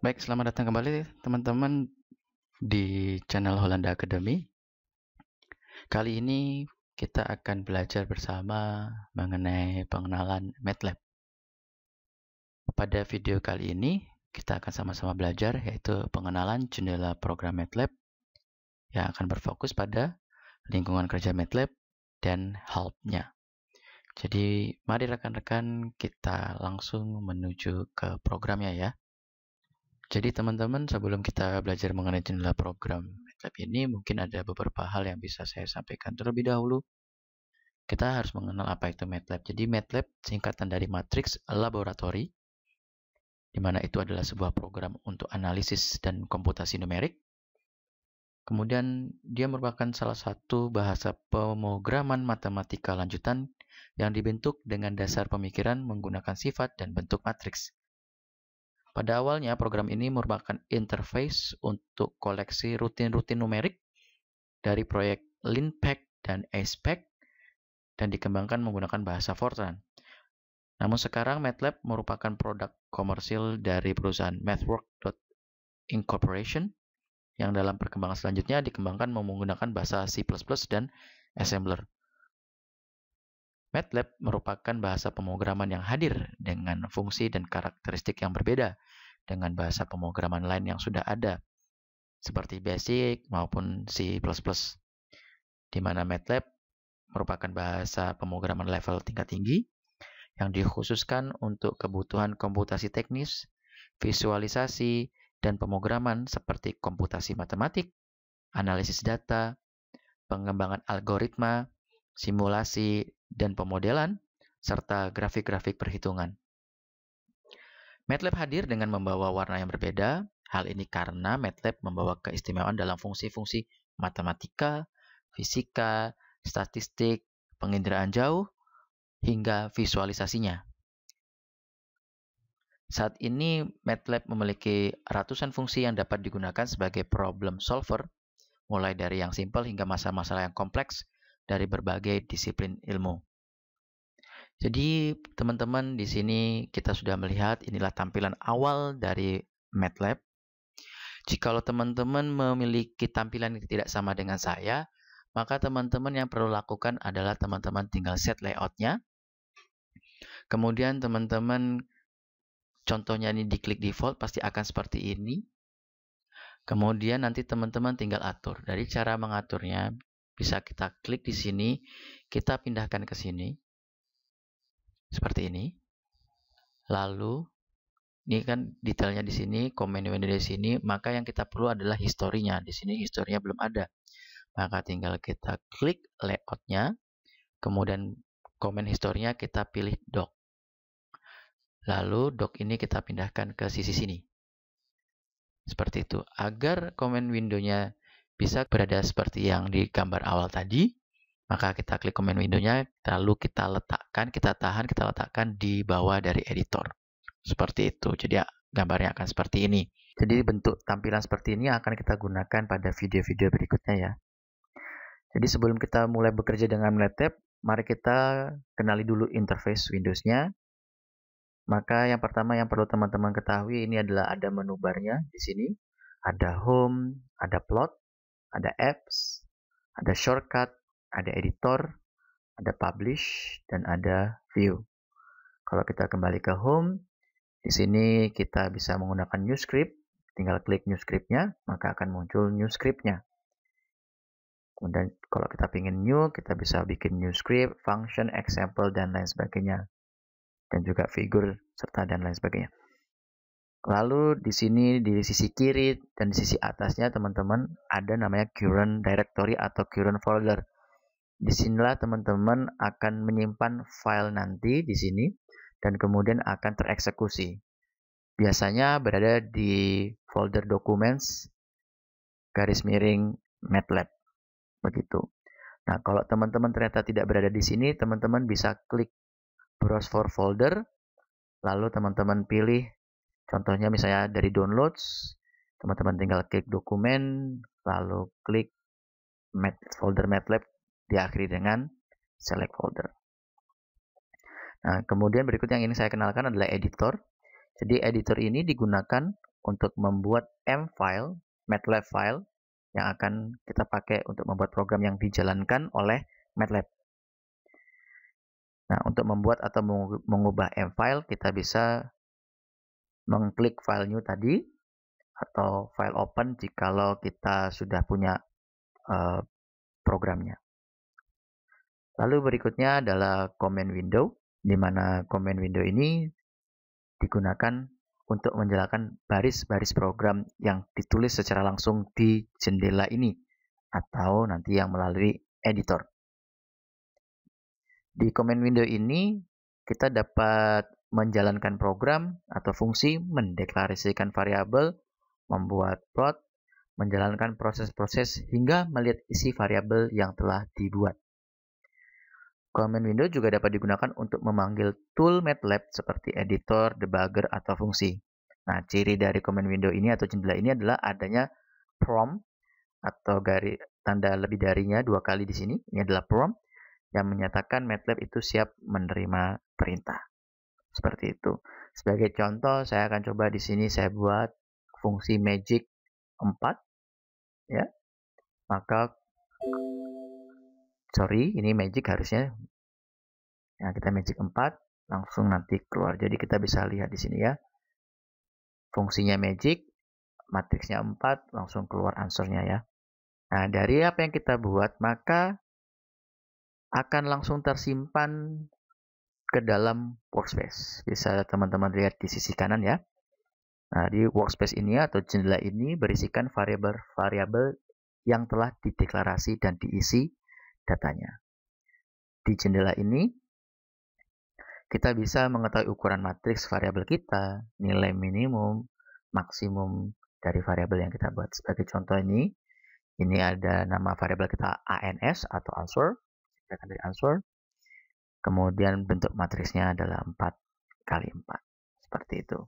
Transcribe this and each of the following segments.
Baik, selamat datang kembali teman-teman di channel Holanda Academy. Kali ini kita akan belajar bersama mengenai pengenalan MATLAB. Pada video kali ini, kita akan sama-sama belajar yaitu pengenalan jendela program MATLAB yang akan berfokus pada lingkungan kerja MATLAB dan help-nya. Jadi, mari rekan-rekan kita langsung menuju ke programnya ya. Jadi teman-teman sebelum kita belajar mengenai jendela program MATLAB ini mungkin ada beberapa hal yang bisa saya sampaikan terlebih dahulu. Kita harus mengenal apa itu MATLAB. Jadi MATLAB singkatan dari Matrix Laboratory, di mana itu adalah sebuah program untuk analisis dan komputasi numerik. Kemudian dia merupakan salah satu bahasa pemrograman matematika lanjutan yang dibentuk dengan dasar pemikiran menggunakan sifat dan bentuk matriks. Pada awalnya, program ini merupakan interface untuk koleksi rutin-rutin numerik dari proyek Linpack dan ASPEC dan dikembangkan menggunakan bahasa Fortran. Namun sekarang MATLAB merupakan produk komersil dari perusahaan MathWorks Incorporation yang dalam perkembangan selanjutnya dikembangkan menggunakan bahasa C++ dan assembler. MATLAB merupakan bahasa pemrograman yang hadir dengan fungsi dan karakteristik yang berbeda dengan bahasa pemrograman lain yang sudah ada, seperti BASIC maupun C++, di mana MATLAB merupakan bahasa pemrograman level tingkat tinggi yang dikhususkan untuk kebutuhan komputasi teknis, visualisasi, dan pemrograman seperti komputasi matematik, analisis data, pengembangan algoritma, simulasi, dan pemodelan, serta grafik-grafik perhitungan. MATLAB hadir dengan membawa warna yang berbeda. Hal ini karena MATLAB membawa keistimewaan dalam fungsi-fungsi matematika, fisika, statistik, penginderaan jauh, hingga visualisasinya. Saat ini MATLAB memiliki ratusan fungsi yang dapat digunakan sebagai problem solver, mulai dari yang simple hingga masalah-masalah yang kompleks dari berbagai disiplin ilmu. Jadi, teman-teman di sini kita sudah melihat inilah tampilan awal dari MATLAB. Jikalau teman-teman memiliki tampilan yang tidak sama dengan saya, maka teman-teman yang perlu lakukan adalah teman-teman tinggal set layoutnya. Kemudian teman-teman contohnya ini diklik default pasti akan seperti ini. Kemudian nanti teman-teman tinggal atur. Dari cara mengaturnya, bisa kita klik di sini, kita pindahkan ke sini. Seperti ini. Lalu ini kan detailnya di sini, komen menu di sini, maka yang kita perlu adalah historinya. Di sini historinya belum ada. Maka tinggal kita klik layoutnya, kemudian komen historinya kita pilih doc. Lalu doc ini kita pindahkan ke sisi sini. Seperti itu. Agar komen window-nya bisa berada seperti yang di gambar awal tadi. Maka kita klik komen nya lalu kita letakkan, kita tahan, kita letakkan di bawah dari editor. Seperti itu. Jadi ya, gambarnya akan seperti ini. Jadi bentuk tampilan seperti ini akan kita gunakan pada video-video berikutnya ya. Jadi sebelum kita mulai bekerja dengan MLATLAB, mari kita kenali dulu interface Windows-nya. Maka yang pertama yang perlu teman-teman ketahui ini adalah ada menu bar nya di sini. Ada Home, ada Plot, ada apps, ada shortcut, ada editor, ada publish, dan ada view. Kalau kita kembali ke home, di sini kita bisa menggunakan new script, tinggal klik new scriptnya, maka akan muncul new scriptnya. Kemudian kalau kita ingin new, kita bisa bikin new script, function, example, dan lain sebagainya. Dan juga figure serta dan lain sebagainya. Lalu di sini di sisi kiri dan di sisi atasnya teman-teman ada namanya current directory atau current folder. Di Disinilah teman-teman akan menyimpan file nanti di sini dan kemudian akan tereksekusi. Biasanya berada di folder documents garis miring MATLAB. Begitu. Nah, kalau teman-teman ternyata tidak berada di sini, teman-teman bisa klik browse for folder, lalu teman-teman pilih Contohnya misalnya dari downloads, teman-teman tinggal klik dokumen, lalu klik folder MATLAB diakhiri dengan select folder. Nah, kemudian berikut yang ingin saya kenalkan adalah editor. Jadi editor ini digunakan untuk membuat M file, MATLAB file yang akan kita pakai untuk membuat program yang dijalankan oleh MATLAB. Nah, untuk membuat atau mengubah M file kita bisa mengklik file new tadi atau file open jikalau kita sudah punya uh, programnya. Lalu berikutnya adalah command window, di mana command window ini digunakan untuk menjelaskan baris-baris program yang ditulis secara langsung di jendela ini atau nanti yang melalui editor. Di command window ini kita dapat menjalankan program atau fungsi, mendeklarasikan variabel, membuat plot, menjalankan proses-proses hingga melihat isi variabel yang telah dibuat. Command window juga dapat digunakan untuk memanggil tool MATLAB seperti editor, debugger, atau fungsi. Nah, ciri dari command window ini atau jendela ini adalah adanya prompt atau garis tanda lebih darinya dua kali di sini. Ini adalah prompt yang menyatakan MATLAB itu siap menerima perintah. Seperti itu. Sebagai contoh, saya akan coba di sini saya buat fungsi magic 4 ya. Maka sorry, ini magic harusnya. Nah, kita magic 4 langsung nanti keluar. Jadi kita bisa lihat di sini ya. Fungsinya magic, matriksnya 4 langsung keluar answernya ya. Nah, dari apa yang kita buat, maka akan langsung tersimpan ke dalam workspace. Bisa teman-teman lihat di sisi kanan ya. Nah, di workspace ini atau jendela ini berisikan variabel-variabel yang telah dideklarasi dan diisi datanya. Di jendela ini, kita bisa mengetahui ukuran matriks variabel kita, nilai minimum, maksimum dari variabel yang kita buat. Sebagai contoh ini, ini ada nama variabel kita ANS atau answer. Kita dari answer. Kemudian bentuk matriksnya adalah 4 kali 4. Seperti itu.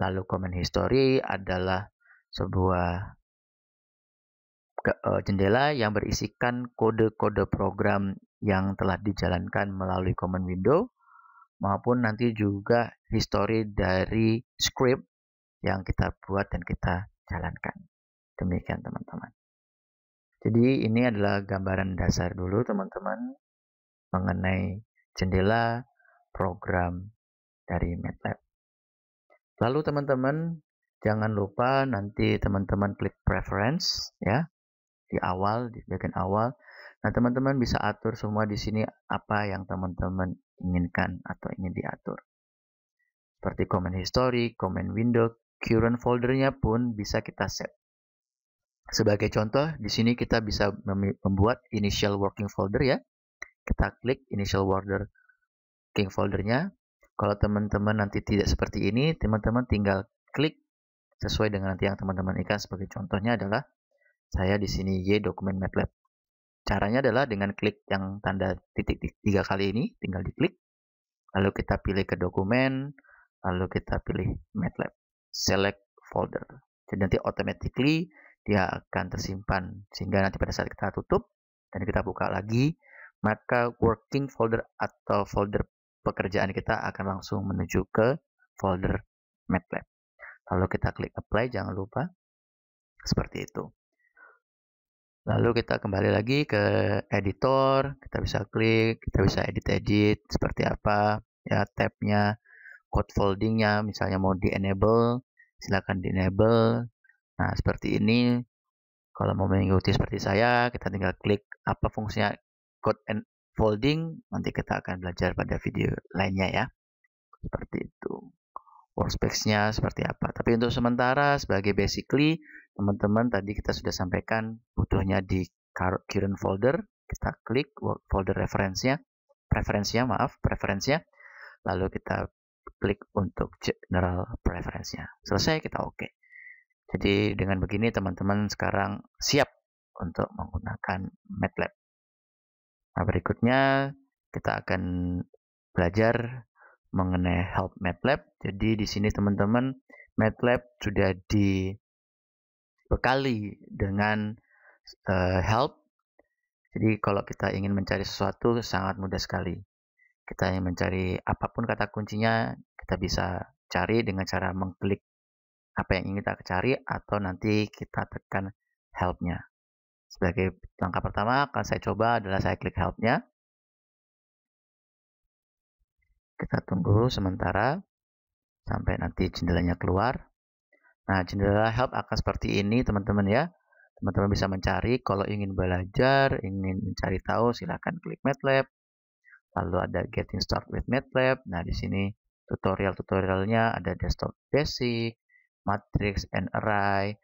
Lalu komen history adalah sebuah e, jendela yang berisikan kode-kode program yang telah dijalankan melalui command window maupun nanti juga history dari script yang kita buat dan kita jalankan. Demikian teman-teman. Jadi ini adalah gambaran dasar dulu teman-teman mengenai jendela program dari MATLAB. Lalu teman-teman, jangan lupa nanti teman-teman klik preference ya di awal, di bagian awal. Nah, teman-teman bisa atur semua di sini apa yang teman-teman inginkan atau ingin diatur. Seperti comment history, comment window, current foldernya pun bisa kita set. Sebagai contoh, di sini kita bisa membuat initial working folder ya. Kita klik initial border king foldernya. Kalau teman-teman nanti tidak seperti ini, teman-teman tinggal klik sesuai dengan nanti yang teman-teman ikan. Sebagai contohnya adalah saya di sini Y dokumen MATLAB. Caranya adalah dengan klik yang tanda titik tiga kali ini, tinggal diklik. Lalu kita pilih ke dokumen, lalu kita pilih MATLAB. Select folder. Jadi nanti automatically dia akan tersimpan sehingga nanti pada saat kita tutup dan kita buka lagi maka working folder atau folder pekerjaan kita akan langsung menuju ke folder MATLAB. Lalu kita klik apply, jangan lupa. Seperti itu. Lalu kita kembali lagi ke editor, kita bisa klik, kita bisa edit-edit seperti apa, ya tabnya, code foldingnya, misalnya mau di enable, silakan di enable. Nah seperti ini, kalau mau mengikuti seperti saya, kita tinggal klik apa fungsinya code Folding nanti kita akan belajar pada video lainnya ya seperti itu workspace-nya seperti apa tapi untuk sementara sebagai basically teman-teman tadi kita sudah sampaikan butuhnya di current folder kita klik folder referensinya preferensinya maaf preferensinya lalu kita klik untuk general preferensinya selesai kita oke okay. jadi dengan begini teman-teman sekarang siap untuk menggunakan MATLAB Nah, berikutnya kita akan belajar mengenai help MATLAB. Jadi di sini teman-teman MATLAB sudah dibekali dengan uh, help. Jadi kalau kita ingin mencari sesuatu sangat mudah sekali. Kita ingin mencari apapun kata kuncinya, kita bisa cari dengan cara mengklik apa yang ingin kita cari atau nanti kita tekan helpnya. Sebagai langkah pertama akan saya coba adalah saya klik help-nya. Kita tunggu sementara sampai nanti jendelanya keluar. Nah, jendela help akan seperti ini teman-teman ya. Teman-teman bisa mencari kalau ingin belajar, ingin mencari tahu silahkan klik MATLAB. Lalu ada getting Started with MATLAB. Nah, di sini tutorial-tutorialnya ada desktop basic, matrix and array,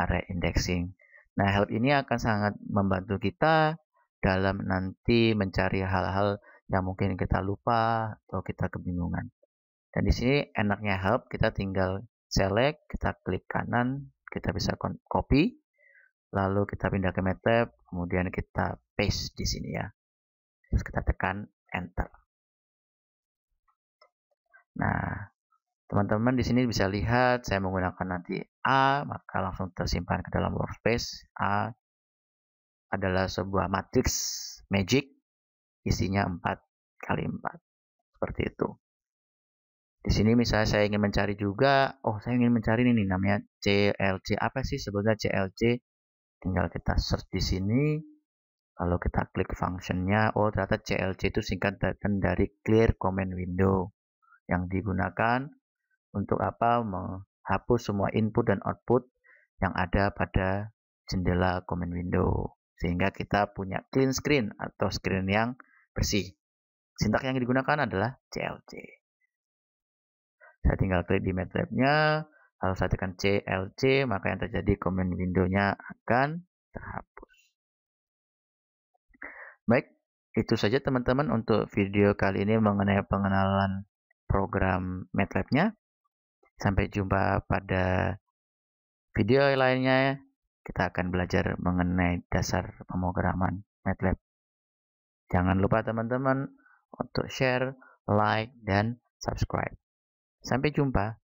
array indexing. Nah, help ini akan sangat membantu kita dalam nanti mencari hal-hal yang mungkin kita lupa atau kita kebingungan. Dan di sini enaknya help, kita tinggal select, kita klik kanan, kita bisa copy, lalu kita pindah ke MATLAB, kemudian kita paste di sini ya. Terus kita tekan enter. Nah, Teman-teman di sini bisa lihat saya menggunakan nanti A, maka langsung tersimpan ke dalam workspace. A adalah sebuah matriks magic isinya 4 kali 4. Seperti itu. Di sini misalnya saya ingin mencari juga, oh saya ingin mencari ini namanya CLC. Apa sih sebenarnya CLC? Tinggal kita search di sini, lalu kita klik functionnya. Oh ternyata CLC itu singkatan dari Clear Command Window yang digunakan untuk apa menghapus semua input dan output yang ada pada jendela command window sehingga kita punya clean screen atau screen yang bersih. Sintak yang digunakan adalah CLC. Saya tinggal klik di MATLAB-nya, lalu saya tekan CLC, maka yang terjadi command window-nya akan terhapus. Baik, itu saja teman-teman untuk video kali ini mengenai pengenalan program MATLAB-nya. Sampai jumpa pada video lainnya. ya. Kita akan belajar mengenai dasar pemrograman MATLAB. Jangan lupa teman-teman untuk share, like, dan subscribe. Sampai jumpa.